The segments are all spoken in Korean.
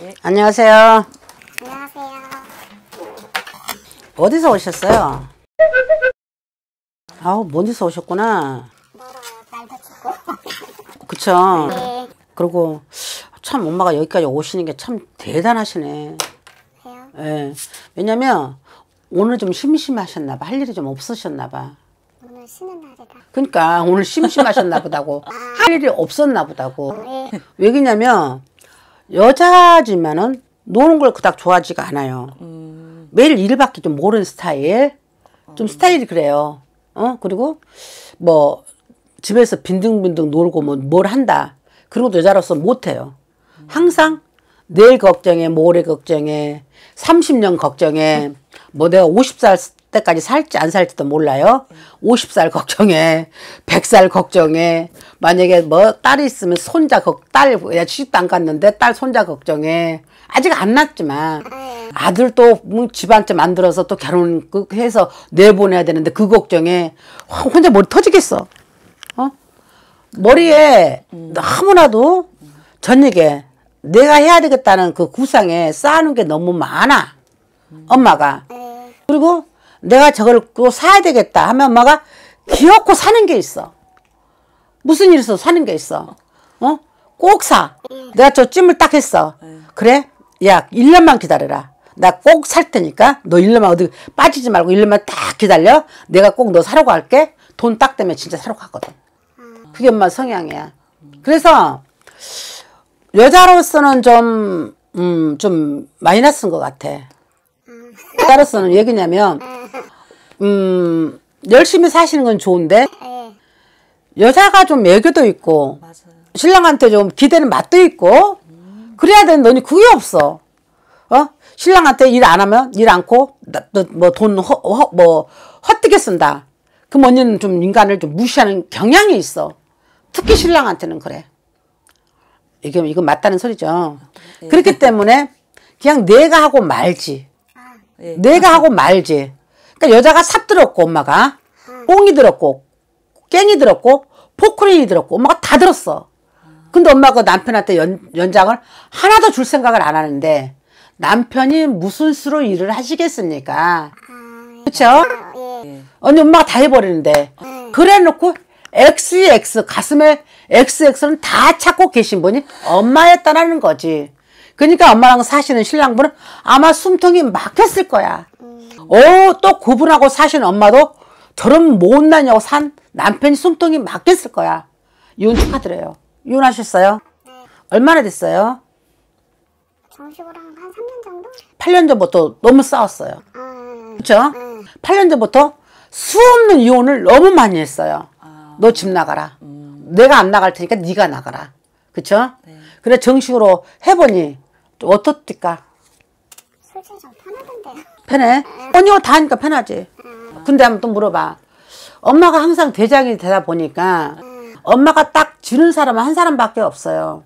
예. 안녕하세요. 안녕하세요. 어디서 오셨어요? 아우, 먼디서 오셨구나. 그쵸. 네. 그리고 참 엄마가 여기까지 오시는 게 참 대단하시네. 왜요? 예. 왜냐면 오늘 좀 심심하셨나 봐. 할 일이 좀 없으셨나 봐. 오늘 쉬는 날이다. 그러니까 오늘 심심하셨나 보다고. 아. 할 일이 없었나 보다고. 네. 왜냐면 여자지만은 노는 걸 그닥 좋아하지가 않아요. 음. 매일 일밖에 좀 모르는 스타일. 좀 음. 스타일이 그래요. 어? 그리고 뭐 집에서 빈둥빈둥 놀고 뭐 뭘 한다. 그런 것도 여자로서 못해요. 음. 항상 내일 걱정에 모레 걱정에 30년 걱정해, 뭐 내가 50살 때까지 살지 안 살지도 몰라요. 50살 걱정해. 100살 걱정해. 만약에 뭐 딸이 있으면 손자 걱딸 시집도 안 갔는데 딸 손자 걱정해. 아직 안 낳았지만 아들 또 뭐 집안째 만들어서 또 결혼해서 그, 내보내야 되는데 그 걱정에 혼자 머리 터지겠어. 어? 머리에 너무나도 저녁에 내가 해야 되겠다는 그 구상에 쌓는게 너무 많아. 엄마가. 그리고 내가 저걸 또 사야 되겠다 하면 엄마가 귀엽고 사는 게 있어. 무슨 일 있어 사는 게 있어. 어? 꼭 사. 내가 저 찜을 딱 했어. 그래? 야, 1년만 기다려라. 나 꼭 살 테니까 너 1년만 어디 빠지지 말고 1년만 딱 기다려. 내가 꼭 너 사러 갈게. 돈 딱 되면 진짜 사러 가거든. 그게 엄마 성향이야. 그래서 여자로서는 좀, 음, 좀 마이너스인 것 같아. 따로서는 음. 얘기냐면 음, 열심히 사시는 건 좋은데 네. 여자가 좀 애교도 있고 맞아요. 신랑한테 좀 기대는 맛도 있고 음. 그래야 되는 데너는 그게 없어. 어? 신랑한테 일 안 하면 일 않고 뭐돈뭐 허, 뭐 헛되게 쓴다. 그럼 언니는 좀 인간을 좀 무시하는 경향이 있어. 특히 신랑한테는 그래. 이게 이건 맞다는 소리죠. 네. 그렇기 때문에 그냥 내가 하고 말지. 아, 네. 내가 하고 말지. 그러니까 여자가 삽 들었고 엄마가 꽁이 들었고 깽이 들었고 포크레인이 들었고 엄마가 다 들었어. 근데 엄마가 그 남편한테 연, 연장을 하나도 줄 생각을 안 하는데 남편이 무슨 수로 일을 하시겠습니까? 그쵸 예. 언니 엄마가 다 해버리는데 예. 그래놓고 XX 가슴에 XX는 다 찾고 계신 분이 엄마였다라는 거지. 그러니까 엄마랑 사시는 신랑분은 아마 숨통이 막혔을 거야. 어, 또구분하고 사신 엄마도 저런 못나냐고 산 남편이 숨통이 막혔을 거야. 이혼 축하드려요. 이혼하셨어요? 네. 얼마나 됐어요? 정식으로 한 3년 정도? 8년 전부터 너무 싸웠어요. 음, 그렇죠? 음. 8년 전부터 수없는 이혼을 너무 많이 했어요. 아. 너집 나가라. 음. 내가 안 나갈 테니까 네가 나가라. 그렇죠? 네. 그래 정식으로 해보니 어떻습니까? 솔직히 편해? 언니가 다 하니까 편하지. 근데 한번 또 물어봐. 엄마가 항상 대장이 되다 보니까 엄마가 딱지는 사람은 한 사람밖에 없어요.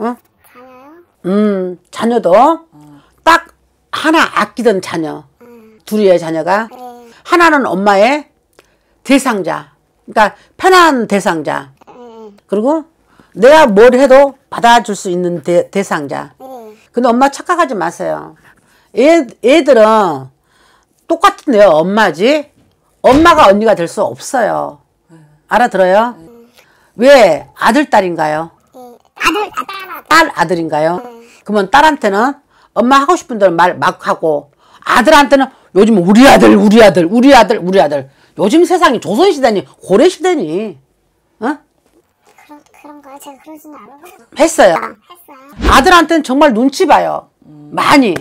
응? 음, 자녀도 딱 하나 아끼던 자녀. 둘이에요, 자녀가. 네. 하나는 엄마의 대상자. 그러니까 편한 대상자. 네. 그리고 내가 뭘 해도 받아줄 수 있는 대, 대상자. 네. 근데 엄마 착각하지 마세요. 애, 애들은 똑같은데요. 엄마지. 엄마가 언니가 될 수 없어요. 알아들어요? 왜 아들 딸인가요? 아들 딸 아들인가요? 그러면 딸한테는 엄마 하고 싶은 대로 말 막 하고 아들한테는 요즘 우리 아들 우리 아들 우리 아들 우리 아들 요즘 세상이 조선 시대니 고래 시대니 어? 제가 그러지는 않아. 했어요. 했어요. 아들한테는 정말 눈치 봐요. 많이.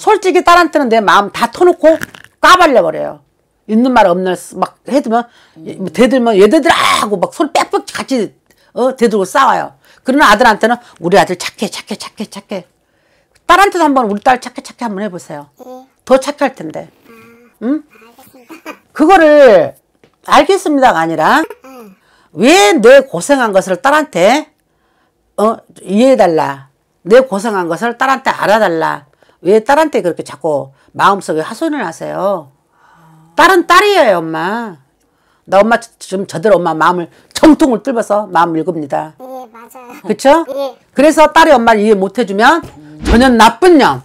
솔직히 딸한테는 내 마음 다 터놓고 까발려버려요. 있는 말 없는 막 해두면 예, 뭐 대들면 얘들하고 들막손 빽빽 같이 어 대들고 싸워요. 그러나 아들한테는 우리 아들 착해 착해 착해 착해. 딸한테도 한번 우리 딸 착해 착해 한번 해보세요. 네. 더 착할 텐데. 아, 응? 그거를 알겠습니다가 아니라 왜 내 고생한 것을 딸한테 어 이해해달라. 내 고생한 것을 딸한테 알아달라. 왜 딸한테 그렇게 자꾸 마음속에 하소연을 하세요? 딸은 딸이에요, 엄마. 나 엄마 지금 저대로 엄마 마음을 정통을 뚫어서 마음 읽읍니다. 예, 맞아요. 그쵸? 예. 그래서 딸이 엄마를 이해 못 해주면 전혀 나쁜 년.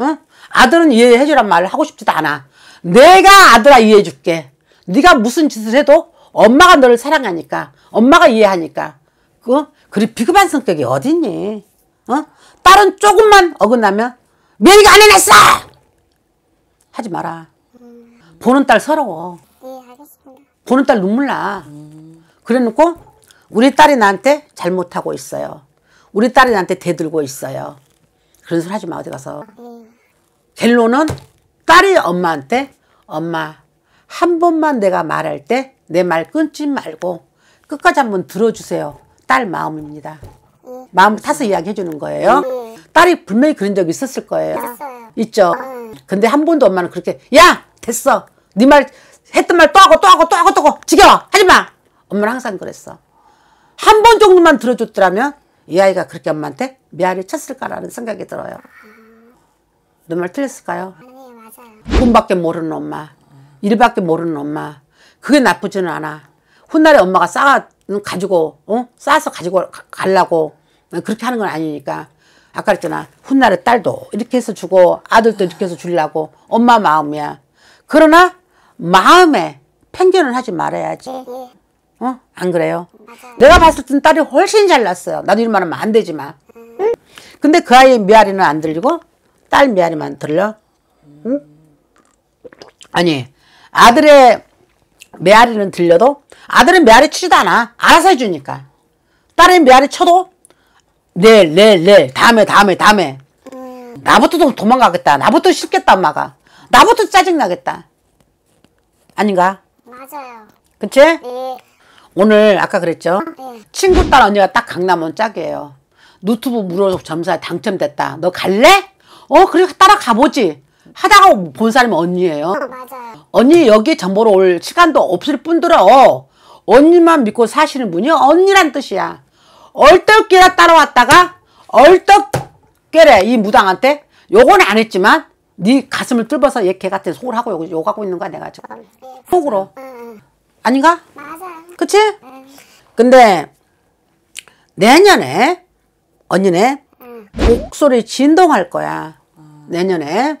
응? 아들은 이해해주란 말을 하고 싶지도 않아. 내가 아들아 이해해줄게. 네가 무슨 짓을 해도 엄마가 너를 사랑하니까 엄마가 이해하니까 그 그리 비급한 성격이 어딨니? 어? 딸은 조금만 어긋나면 며느리가 안 해냈어! 하지 마라. 음. 보는 딸 서러워. 예, 알겠습니다. 보는 딸 눈물 나. 음. 그래 놓고 우리 딸이 나한테 잘못하고 있어요. 우리 딸이 나한테 대들고 있어요. 그런 소리 하지 마, 어디 가서. 음. 네. 갤로는 딸이 엄마한테 엄마 한 번만 내가 말할 때 내 말 끊지 말고 끝까지 한번 들어주세요. 딸 마음입니다. 네. 마음 타서 이야기해 주는 거예요. 딸이 분명히 그런 적이 있었을 거예요. 있어요. 있죠. 어. 근데 한 번도 엄마는 그렇게 야 됐어. 네 말 했던 말 또 하고 또 하고 또 하고 또 하고 지겨워 하지 마. 엄마는 항상 그랬어. 한 번 정도만 들어줬더라면 이 아이가 그렇게 엄마한테 미아리 쳤을까라는 생각이 들어요. 내말 틀렸을까요? 아니 맞아요. 돈밖에 모르는 엄마, 일밖에 모르는 엄마. 그게 나쁘지는 않아. 훗날에 엄마가 싸 가지고 어? 싸서 가지고 가려고 그렇게 하는 건 아니니까. 아까 그랬잖아. 훗날의 딸도 이렇게 해서 주고 아들도 이렇게 해서 주려고 엄마 마음이야. 그러나 마음에 편견을 하지 말아야지. 예, 예. 어? 안 그래요? 맞아요. 내가 봤을 땐 딸이 훨씬 잘났어요. 나도 이런 말 하면 안 되지만. 음. 응? 근데 그 아이의 미아리는 안 들리고 딸 미아리만 들려? 응? 아니 아들의 메아리는 들려도 아들은 메아리 치지도 않아. 알아서 해주니까. 딸의 메아리 쳐도 네, 네, 네. 다음에 다음에 다음에 음. 나부터 도, 도망가겠다 나부터 싫겠다 엄마가 나부터 짜증나겠다 아닌가? 맞아요 그치? 네 오늘 아까 그랬죠? 네. 친구 딸 언니가 딱 강남원 짝이에요 노트북 무료 점사 당첨됐다 너 갈래? 어 그래 따라가보지 하다가 본 사람이 언니예요 어, 맞아요 언니 여기 전보로올 시간도 없을 뿐더러 언니만 믿고 사시는 분이 언니란 뜻이야 얼떨결에 따라왔다가 얼떨결에이 무당한테 요건 안 했지만 네 가슴을 뚫어서 얘 걔같은 속을 하고 욕, 욕하고 있는 거야 내가 지금 속으로 아닌가? 맞아 그치? 근데 내년에 언니네 곡소리 진동할 거야 내년에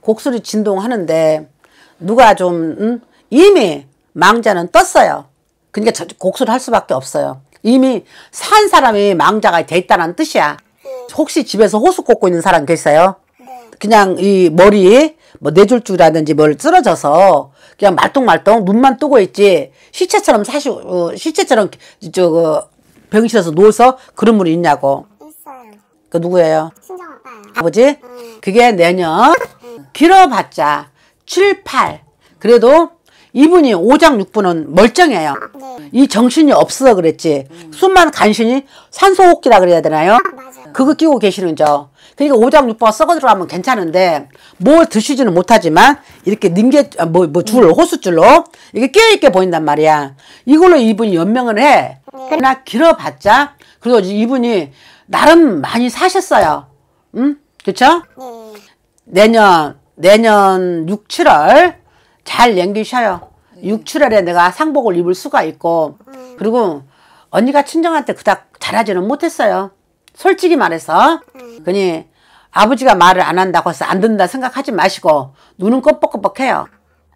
곡소리 진동하는데 누가 좀 음? 이미 망자는 떴어요 그러니까 곡소리 할 수밖에 없어요 이미 산 사람이 망자가 됐다는 뜻이야. 네. 혹시 집에서 호수 꽂고 있는 사람 계세요? 네. 그냥 이 머리에 뭐뇌졸이라든지뭘 쓰러져서 그냥 말똥말똥 눈만 뜨고 있지 시체처럼 사실 어, 시체처럼 저 어, 병실에서 누워서 그런 분이 있냐고. 있어요. 그 누구예요? 친정 아빠요. 아버지? 음. 그게 내년 길어봤자 7, 8 그래도 이분이 5장 6분은 멀쩡해요. 네. 이 정신이 없어 그랬지. 음. 숨만 간신히 산소호흡기라 그래야 되나요? 아, 맞아요. 그거 끼고 계시는 죠. 그러니까 5장 6번 썩어 들어가면 괜찮은데 뭘 드시지는 못하지만 이렇게 능게 아, 뭐, 뭐 줄로 음. 네. 호수줄로 이게 깨어 있게 보인단 말이야. 이걸로 이분이 연명을 해. 네. 그러나 길어봤자 그리고 이분이 나름 많이 사셨어요. 응? 그쵸? 네. 내년 내년 6, 7월 잘남기셔요 네. 육출월에 내가 상복을 입을 수가 있고 음. 그리고 언니가 친정한테 그닥 잘하지는 못했어요. 솔직히 말해서 음. 그니 아버지가 말을 안 한다고 해서 안 듣는다 생각하지 마시고 눈은 껌뻑껌뻑해요.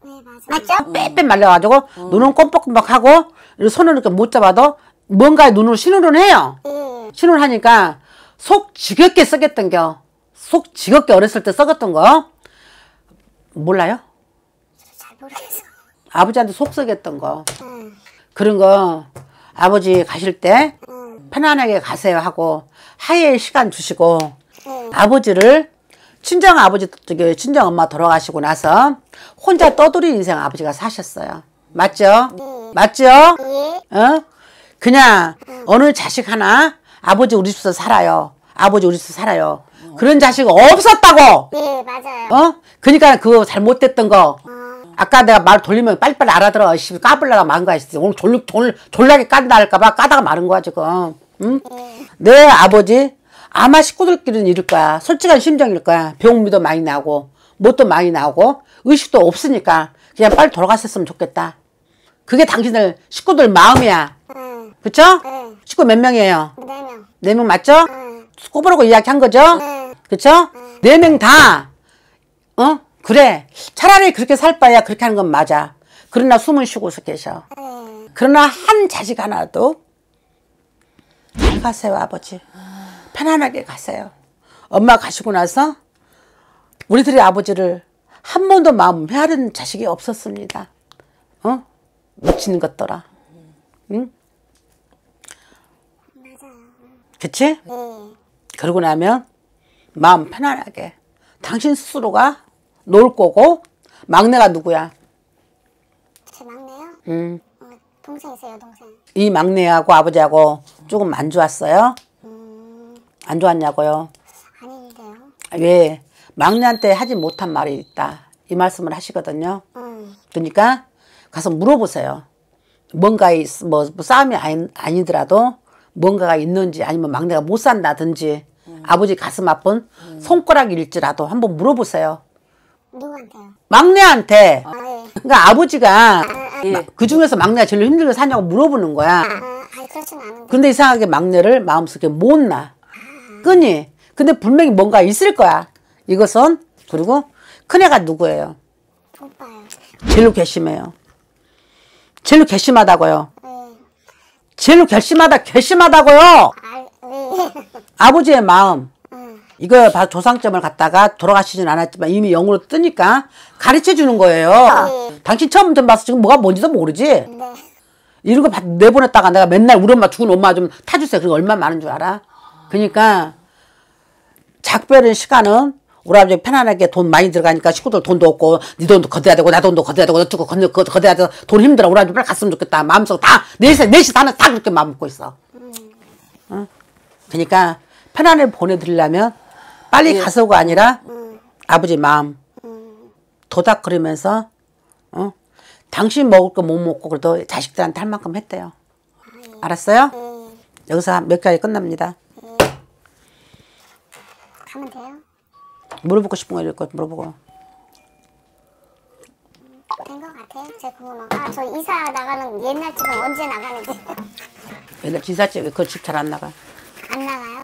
네, 맞죠? 음. 빼빼 말려가지고 눈은 껌뻑껌뻑하고 손을 이렇게 못 잡아도 뭔가 눈으로 신호를 해요. 예. 신호를 하니까 속 지겹게 썩였던 겨. 속 지겹게 어렸을 때 썩었던 거. 몰라요? 모르겠어. 아버지한테 속썩였던 거 응. 그런 거 아버지 가실 때 응. 편안하게 가세요 하고 하이힐 시간 주시고 응. 아버지를 친정 아버지 저기 친정 엄마 돌아가시고 나서 혼자 떠돌이 인생 아버지가 사셨어요. 맞죠? 네. 맞죠? 네. 어? 그냥 어느 자식 하나 아버지 우리 집에서 살아요. 아버지 우리 집에서 살아요. 그런 자식 없었다고. 네 맞아요. 어? 그러니까 그거 잘못됐던 거. 아까 내가 말 돌리면 빨리빨리 알아들어. 씨, 까불라가 많은 거야. 오늘 졸, 졸, 졸라게 깐다 할까봐 까다가 마른 거야, 지금. 응? 네. 내 아버지, 아마 식구들끼리는 이럴 거야. 솔직한 심정일 거야. 병미도 많이 나고, 뭣도 많이 나고, 의식도 없으니까 그냥 빨리 돌아갔었으면 좋겠다. 그게 당신들 식구들 마음이야. 응. 그쵸? 응. 식구 몇 명이에요? 네 명. 네 명 맞죠? 응. 꼬부라고 이야기한 거죠? 네. 그쵸? 네명 다, 어? 그래 차라리 그렇게 살 바야 그렇게 하는 건 맞아 그러나 숨은 쉬고서 계셔 그러나 한 자식 하나도 잘 가세요 아버지 편안하게 가세요 엄마 가시고 나서 우리들의 아버지를 한 번도 마음 헤아린 자식이 없었습니다 어? 미치는 것더라 응? 그치? 네. 그러고 나면 마음 편안하게 당신 스스로가 놀 거고 막내가 누구야? 제 막내요? 음. 어, 동생 있어요 동생 이 막내하고 아버지하고 조금 안 좋았어요? 음... 안 좋았냐고요? 아닌데요 왜? 예. 막내한테 하지 못한 말이 있다 이 말씀을 하시거든요 음. 그러니까 가서 물어보세요 뭔가 뭐, 뭐 싸움이 아니, 아니더라도 뭔가가 있는지 아니면 막내가 못 산다든지 음. 아버지 가슴 아픈 음. 손가락일지라도 한번 물어보세요. 누구한테요? 막내한테. 아, 예. 그러니까 아버지가 아, 아, 아. 예. 그 중에서 막내가 제일 힘들게 사냐고 물어보는 거야. 아, 아 그렇진 않은 근데 이상하게 막내를 마음속에 못 놔. 끈이. 근데 분명히 뭔가 있을 거야. 이것은. 그리고 큰애가 누구예요? 오빠요. 제일 괘씸해요. 제일 괘씸하다고요. 네. 예. 제일 괘씸하다, 괘씸하다고요! 아, 네. 아버지의 마음. 이거 봐 조상점을 갔다가 돌아가시진 않았지만 이미 영으로 뜨니까 가르쳐 주는 거예요. 네. 당신 처음 좀 봤어. 지금 뭐가 뭔지도 모르지? 네. 이런 거 내보냈다가 내가 맨날 우리 엄마 죽은 엄마 좀 타주세요. 그게 얼마 많은 줄 알아? 그러니까 작별의 시간은 우리 아버지 편안하게 돈 많이 들어가니까 식구들 돈도 없고 네 돈도 거둬야 되고 나 돈도 거둬야 되고 너두고 건너 거둬야 돼서 돈 힘들어 우리 아버지 빨리 갔으면 좋겠다 마음속 다내시내시 다는 다 그렇게 마음 먹고 있어. 응? 음. 어? 그러니까 편안하게 보내드리려면 빨리 예. 가서가 아니라 음. 아버지 마음 음. 도닥거리면서 어? 당신 먹을 거 못 먹고 그래도 자식들한테 할 만큼 했대요. 음. 알았어요? 여기서 몇가지 끝납니다. 가면 돼요? 물어보고 싶은 거 이럴 거 물어보고. 된 거 같아요. 제 부모는. 아, 저 이사 나가는 옛날 집은 언제 나가는지. 옛날 지사집, 에그 집 잘 안 나가. 안 나가요?